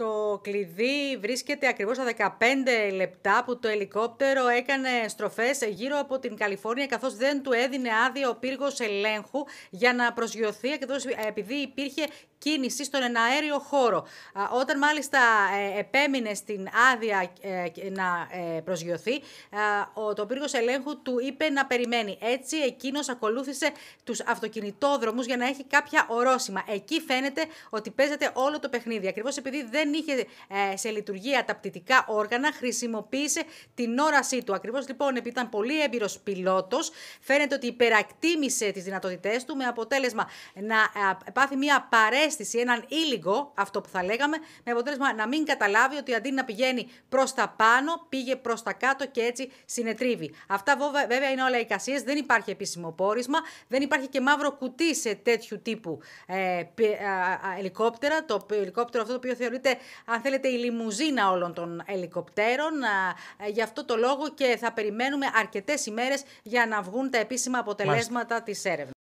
Το κλειδί βρίσκεται ακριβώς στα 15 λεπτά που το ελικόπτερο έκανε στροφές γύρω από την Καλιφόρνια καθώς δεν του έδινε άδεια ο πύργος ελέγχου για να προσγειωθεί ε, επειδή υπήρχε κίνηση στον εναέριο χώρο. Όταν μάλιστα ε, επέμεινε στην άδεια ε, να ε, προσγειωθεί, το πύργος ελέγχου του είπε να περιμένει. Έτσι εκείνος ακολούθησε τους αυτοκινητόδρομού για να έχει κάποια ορόσημα. Εκεί φαίνεται ότι παίζεται όλο το παιχνίδι. Ακριβώς επειδή δεν είχε σε λειτουργία τα πτυτικά όργανα, χρησιμοποίησε την όρασή του. Ακριβώς λοιπόν επειδή ήταν πολύ έμπειρος πιλότος, φαίνεται ότι υπερακτήμησε τις δυνατότητές του με αποτέλεσμα να πάθει μια παρέμβαση αίσθηση, έναν ήλιγκο, αυτό που θα λέγαμε, με αποτέλεσμα να μην καταλάβει ότι αντί να πηγαίνει προς τα πάνω, πήγε προς τα κάτω και έτσι συνετρίβει. Αυτά βέβαια είναι όλα εικασίες, δεν υπάρχει επίσημο πόρισμα, δεν υπάρχει και μαύρο κουτί σε τέτοιου τύπου ε, ελικόπτερα. Το ελικόπτερο αυτό το οποίο θεωρείται, αν θέλετε, η λιμουζίνα όλων των ελικοπτέρων. Ε, γι' αυτό το λόγο και θα περιμένουμε αρκετές ημέρες για να βγουν τα επίσημα αποτελέσματα της έρευνας.